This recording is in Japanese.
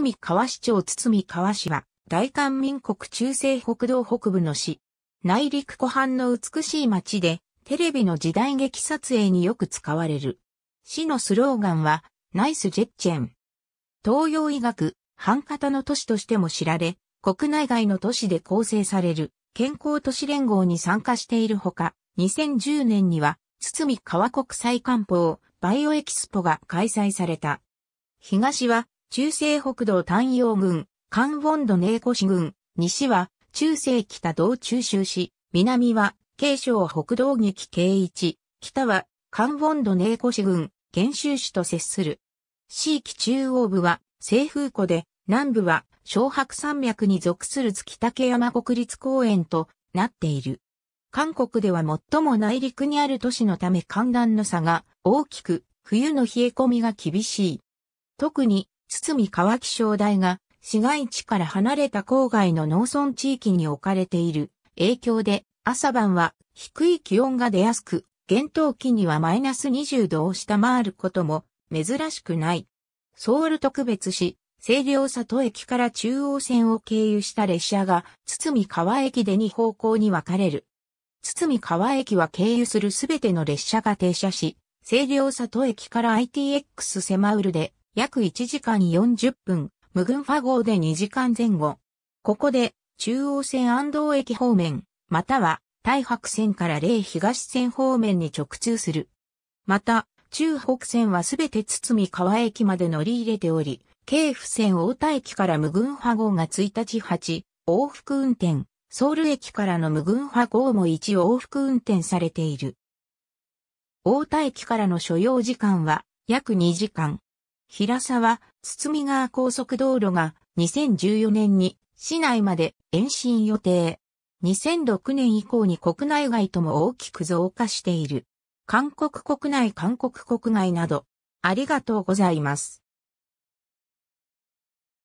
堤川市長堤川市は、大韓民国中西北道北部の市、内陸湖畔の美しい町で、テレビの時代劇撮影によく使われる。市のスローガンは、ナイスジェッチェン。東洋医学、半型の都市としても知られ、国内外の都市で構成される健康都市連合に参加しているほか、2010年には、堤川国際官報バイオエキスポが開催された。東は中西北道丹陽郡、関本土寧古市郡、西は中西北道中州市、南は京省北道劇慶一、北は関本土寧古市郡、厳州市と接する。市域中央部は西風湖で、南部は小白山脈に属する月竹山国立公園となっている。韓国では最も内陸にある都市のため寒暖の差が大きく、冬の冷え込みが厳しい。特に堤川気象台が市街地から離れた郊外の農村地域に置かれている影響で朝晩は低い気温が出やすく、厳冬期にはマイナス20度を下回ることも珍しくない。ソウル特別市、清涼里駅から中央線を経由した列車が、堤川駅で2方向に分かれる。堤川駅は経由するすべての列車が停車し、清涼里駅から ITX セマウルで約1時間40分、無群ファ号で2時間前後。ここで、中央線安藤駅方面、または、大白線から霊東線方面に直通する。また、中北線はすべて堤川駅まで乗り入れており、京府線大田駅から無群波号が1日8往復運転、ソウル駅からの無群波号も1往復運転されている。大田駅からの所要時間は約2時間。平沢、堤川高速道路が2014年に市内まで延伸予定。2006年以降に国内外とも大きく増加している。韓国国内韓国国外など、ありがとうございます。